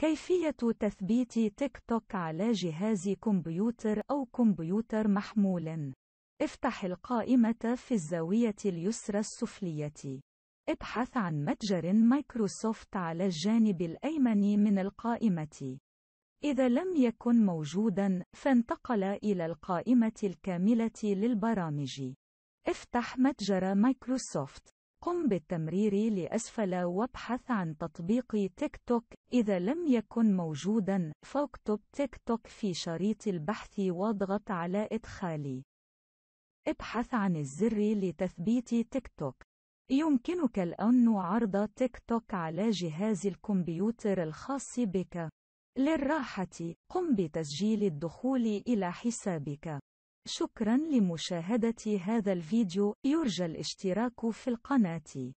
كيفية تثبيت تيك توك على جهاز كمبيوتر أو كمبيوتر محمول. افتح القائمة في الزاوية اليسرى السفلية. ابحث عن متجر مايكروسوفت على الجانب الأيمن من القائمة. إذا لم يكن موجودًا، فانتقل إلى القائمة الكاملة للبرامج. افتح متجر مايكروسوفت. قم بالتمرير لأسفل وابحث عن تطبيق تيك توك إذا لم يكن موجودا فاكتب تيك توك في شريط البحث واضغط على إدخال ابحث عن الزر لتثبيت تيك توك يمكنك الآن عرض تيك توك على جهاز الكمبيوتر الخاص بك للراحة قم بتسجيل الدخول إلى حسابك شكرا لمشاهدة هذا الفيديو، يرجى الاشتراك في القناة.